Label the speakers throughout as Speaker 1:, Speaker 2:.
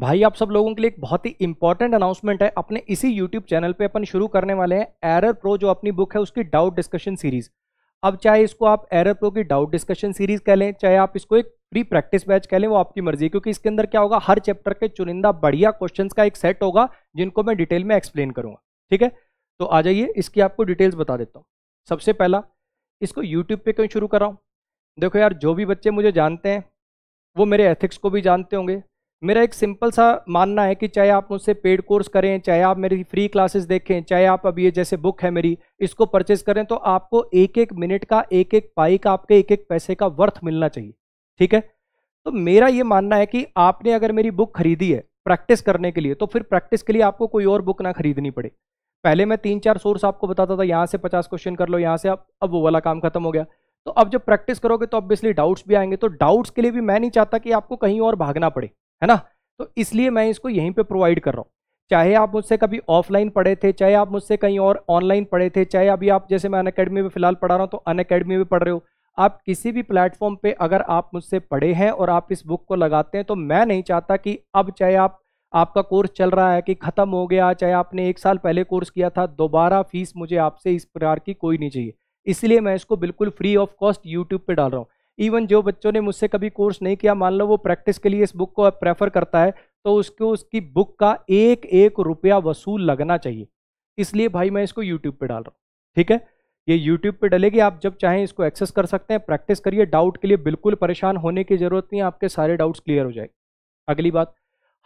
Speaker 1: भाई आप सब लोगों के लिए एक बहुत ही इंपॉर्टेंट अनाउंसमेंट है अपने इसी यूट्यूब चैनल पे अपन शुरू करने वाले हैं एरर प्रो जो अपनी बुक है उसकी डाउट डिस्कशन सीरीज अब चाहे इसको आप एरर प्रो की डाउट डिस्कशन सीरीज कह लें चाहे आप इसको एक प्री प्रैक्टिस बैच कह लें वो आपकी मर्जी है क्योंकि इसके अंदर क्या होगा हर चैप्टर के चुनिंदा बढ़िया क्वेश्चन का एक सेट होगा जिनको मैं डिटेल में एक्सप्लेन करूंगा ठीक है तो आ जाइए इसकी आपको डिटेल्स बता देता हूँ सबसे पहला इसको यूट्यूब पर क्यों शुरू कराऊँ देखो यार जो भी बच्चे मुझे जानते हैं वो मेरे एथिक्स को भी जानते होंगे मेरा एक सिंपल सा मानना है कि चाहे आप मुझसे पेड कोर्स करें चाहे आप मेरी फ्री क्लासेस देखें चाहे आप अब ये जैसे बुक है मेरी इसको परचेज करें तो आपको एक एक मिनट का एक एक पाई का आपके एक एक पैसे का वर्थ मिलना चाहिए ठीक है तो मेरा ये मानना है कि आपने अगर मेरी बुक खरीदी है प्रैक्टिस करने के लिए तो फिर प्रैक्टिस के लिए आपको कोई और बुक ना खरीदनी पड़े पहले मैं तीन चार सोर्स आपको बताता था यहाँ से पचास क्वेश्चन कर लो यहाँ से आप अब वो वाला काम खत्म हो गया तो अब जब प्रैक्टिस करोगे तो ऑब्वियसली डाउट्स भी आएंगे तो डाउट्स के लिए भी मैं नहीं चाहता कि आपको कहीं और भागना पड़े है ना तो इसलिए मैं इसको यहीं पे प्रोवाइड कर रहा हूँ चाहे आप मुझसे कभी ऑफलाइन पढ़े थे चाहे आप मुझसे कहीं और ऑनलाइन पढ़े थे चाहे अभी आप जैसे मैं अनकेडमी में फिलहाल पढ़ा रहा हूँ तो अन अकेडमी में पढ़ रहे हो आप किसी भी प्लेटफॉर्म पर अगर आप मुझसे पढ़े हैं और आप इस बुक को लगाते हैं तो मैं नहीं चाहता कि अब चाहे आप आपका कोर्स चल रहा है कि ख़त्म हो गया चाहे आपने एक साल पहले कोर्स किया था दोबारा फीस मुझे आपसे इस प्रकार की कोई नहीं चाहिए इसलिए मैं इसको बिल्कुल फ्री ऑफ कॉस्ट यूट्यूब पर डाल रहा हूँ इवन जो बच्चों ने मुझसे कभी कोर्स नहीं किया मान लो वो प्रैक्टिस के लिए इस बुक को प्रेफर करता है तो उसको उसकी बुक का एक एक रुपया वसूल लगना चाहिए इसलिए भाई मैं इसको यूट्यूब पर डाल रहा हूँ ठीक है ये यूट्यूब पर डलेगी आप जब चाहें इसको एक्सेस कर सकते हैं प्रैक्टिस करिए डाउट के लिए बिल्कुल परेशान होने की जरूरत नहीं है आपके सारे डाउट्स क्लियर हो जाए अगली बात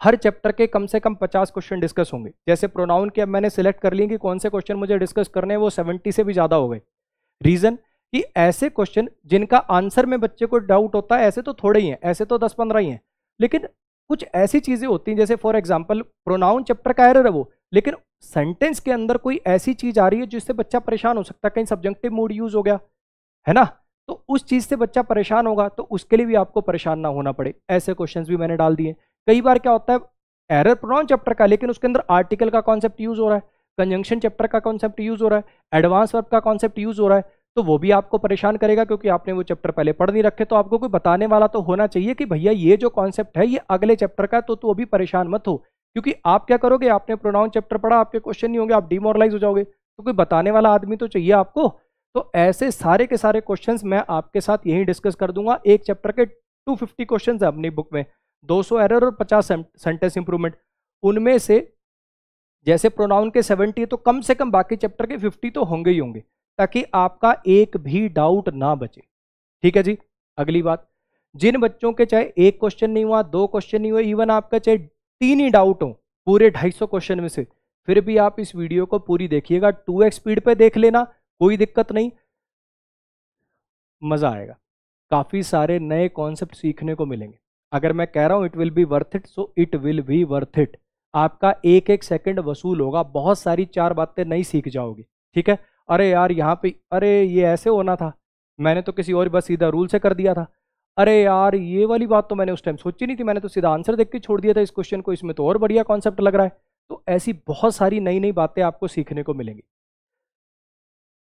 Speaker 1: हर चैप्टर के कम से कम 50 क्वेश्चन डिस्कस होंगे जैसे प्रोनाउन के अब मैंने सिलेक्ट कर लिए कि कौन से क्वेश्चन मुझे डिस्कस करने हैं वो 70 से भी ज़्यादा हो गए रीज़न कि ऐसे क्वेश्चन जिनका आंसर में बच्चे को डाउट होता है ऐसे तो थोड़े ही हैं ऐसे तो दस पंद्रह ही हैं लेकिन कुछ ऐसी चीज़ें होती हैं जैसे फॉर एग्जाम्पल प्रोनाउन चैप्टर का एरर है वो लेकिन सेंटेंस के अंदर कोई ऐसी चीज़ आ रही है जिससे बच्चा परेशान हो सकता है कहीं सब्जेक्टिव मूड यूज़ हो गया है ना तो उस चीज़ से बच्चा परेशान होगा तो उसके लिए भी आपको परेशान ना होना पड़े ऐसे क्वेश्चंस भी मैंने डाल दिए कई बार क्या होता है एरर प्रोनाउन चैप्टर का लेकिन उसके अंदर आर्टिकल का कॉन्सेप्ट यूज़ हो रहा है कंजंक्शन चैप्टर का कॉन्सेप्ट यूज़ हो रहा है एडवांस वर्ब का कॉन्सेप्ट यूज़ हो रहा है तो वो भी आपको परेशान करेगा क्योंकि आपने वो चैप्टर पहले पढ़ नहीं रखे तो आपको कोई बताने वाला तो होना चाहिए कि भैया ये जो कॉन्सेप्ट है ये अगले चैप्टर का तो तू अभी परेशान मत हो क्योंकि आप क्या करोगे आपने प्रोनाउन चैप्टर पढ़ा आपके क्वेश्चन नहीं होंगे आप डिमोरलाइज हो जाओगे तो कोई बताने वाला आदमी तो चाहिए आपको तो ऐसे सारे के सारे क्वेश्चन मैं आपके साथ यही डिस्कस कर दूंगा एक चैप्टर के टू फिफ्टी है अपनी बुक में दो एरर और पचास सेंटेंस इंप्रूवमेंट उनमें से जैसे प्रोनाउन के सेवेंटी है तो कम से कम बाकी चैप्टर के फिफ्टी तो होंगे ही होंगे ताकि आपका एक भी डाउट ना बचे ठीक है जी अगली बात जिन बच्चों के चाहे एक क्वेश्चन नहीं हुआ दो क्वेश्चन नहीं हुआ इवन आपका चाहे तीन ही डाउट हो पूरे 250 क्वेश्चन में से फिर भी आप इस वीडियो को पूरी देखिएगा टू एक्स स्पीड पे देख लेना कोई दिक्कत नहीं मज़ा आएगा काफ़ी सारे नए कॉन्सेप्ट सीखने को मिलेंगे अगर मैं कह रहा हूं it will be worth it so it will be worth it आपका एक एक सेकंड वसूल होगा बहुत सारी चार बातें नहीं सीख जाओगे ठीक है अरे यार यहाँ पे अरे ये ऐसे होना था मैंने तो किसी और बस सीधा रूल से कर दिया था अरे यार ये वाली बात तो मैंने उस टाइम सोची नहीं थी मैंने तो सीधा आंसर देख के छोड़ दिया था इस क्वेश्चन को इसमें तो और बढ़िया कॉन्सेप्ट लग रहा है तो ऐसी बहुत सारी नई नई बातें आपको सीखने को मिलेंगी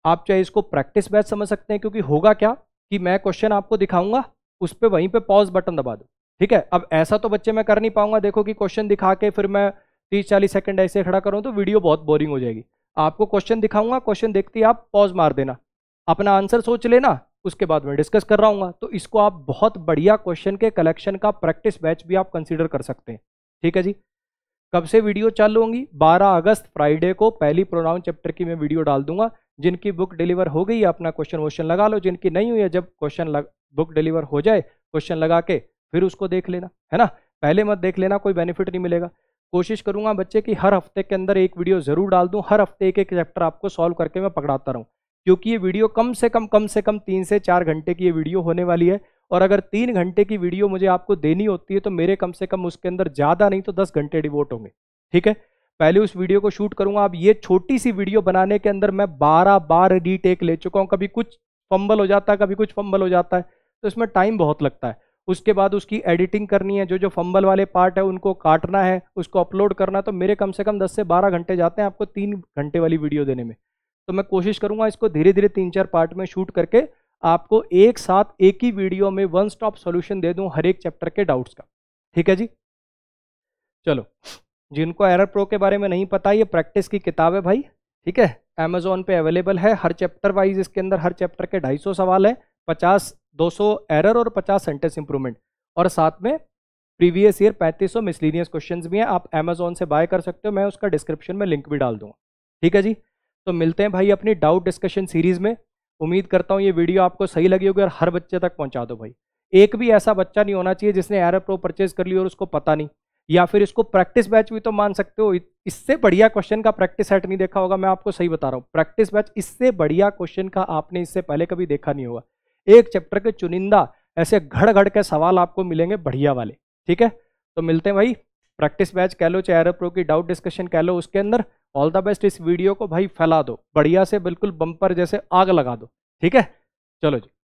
Speaker 1: आप चाहे इसको प्रैक्टिस बैच समझ सकते हैं क्योंकि होगा क्या कि मैं क्वेश्चन आपको दिखाऊंगा उस पर वहीं पर पॉज बटन दबा दूँ ठीक है अब ऐसा तो बच्चे मैं कर नहीं पाऊंगा देखो कि क्वेश्चन दिखा के फिर मैं तीस चालीस सेकेंड ऐसे खड़ा करूँ तो वीडियो बहुत बोरिंग हो जाएगी आपको क्वेश्चन दिखाऊंगा क्वेश्चन देखते ही आप पॉज मार देना अपना आंसर सोच लेना उसके बाद में डिस्कस कर रहा हूँ तो इसको आप बहुत बढ़िया क्वेश्चन के कलेक्शन का प्रैक्टिस बैच भी आप कंसिडर कर सकते हैं ठीक है जी कब से वीडियो चालू होंगी 12 अगस्त फ्राइडे को पहली प्रोनाउन चैप्टर की मैं वीडियो डाल दूंगा जिनकी बुक डिलीवर हो गई है अपना क्वेश्चन वोशन लगा लो जिनकी नहीं हुई है जब क्वेश्चन बुक डिलीवर हो जाए क्वेश्चन लगा के फिर उसको देख लेना है ना पहले मत देख लेना कोई बेनिफिट नहीं मिलेगा कोशिश करूंगा बच्चे कि हर हफ्ते के अंदर एक वीडियो ज़रूर डाल दूँ हर हफ्ते एक एक चैप्टर आपको सॉल्व करके मैं पकड़ाता रहूँ क्योंकि ये वीडियो कम से कम कम से कम तीन से चार घंटे की ये वीडियो होने वाली है और अगर तीन घंटे की वीडियो मुझे आपको देनी होती है तो मेरे कम से कम उसके अंदर ज़्यादा नहीं तो दस घंटे डिवोट होंगे ठीक है पहले उस वीडियो को शूट करूँगा अब ये छोटी सी वीडियो बनाने के अंदर मैं बारह बार रीटेक ले चुका हूँ कभी कुछ फंबल हो जाता है कभी कुछ फंबल हो जाता है तो इसमें टाइम बहुत लगता है उसके बाद उसकी एडिटिंग करनी है जो जो फंबल वाले पार्ट है उनको काटना है उसको अपलोड करना है तो मेरे कम से कम दस से बारह घंटे जाते हैं आपको तीन घंटे वाली वीडियो देने में तो मैं कोशिश करूँगा इसको धीरे धीरे तीन चार पार्ट में शूट करके आपको एक साथ एक ही वीडियो में वन स्टॉप सोल्यूशन दे दूँ हर एक चैप्टर के डाउट्स का ठीक है जी चलो जिनको एरर प्रो के बारे में नहीं पता ये प्रैक्टिस की किताब है भाई ठीक है अमेजोन पे अवेलेबल है हर चैप्टर वाइज इसके अंदर हर चैप्टर के 250 सवाल हैं 50 200 एरर और 50 सेंटेंस इंप्रूवमेंट और साथ में प्रीवियस ईयर 3500 मिसलिनियस क्वेश्चन भी हैं आप अमेजोन से बाय कर सकते हो मैं उसका डिस्क्रिप्शन में लिंक भी डाल दूंगा ठीक है जी तो मिलते हैं भाई अपनी डाउट डिस्कशन सीरीज में उम्मीद करता हूँ ये वीडियो आपको सही लगी होगी और हर बच्चे तक पहुँचा दो भाई एक भी ऐसा बच्चा नहीं होना चाहिए जिसने एयर प्रो परचेज कर ली और उसको पता नहीं या फिर इसको प्रैक्टिस बैच भी तो मान सकते हो इससे बढ़िया क्वेश्चन का प्रैक्टिस सेट नहीं देखा होगा मैं आपको सही बता रहा हूँ प्रैक्टिस बैच इससे बढ़िया क्वेश्चन का आपने इससे पहले कभी देखा नहीं होगा एक चैप्टर के चुनिंदा ऐसे घड़ घड़ के सवाल आपको मिलेंगे बढ़िया वाले ठीक है तो मिलते हैं भाई प्रैक्टिस बैच कह लो चाहे एरोप्रो की डाउट डिस्कशन कह लो उसके अंदर ऑल द बेस्ट इस वीडियो को भाई फैला दो बढ़िया से बिल्कुल बम्पर जैसे आग लगा दो ठीक है चलो जी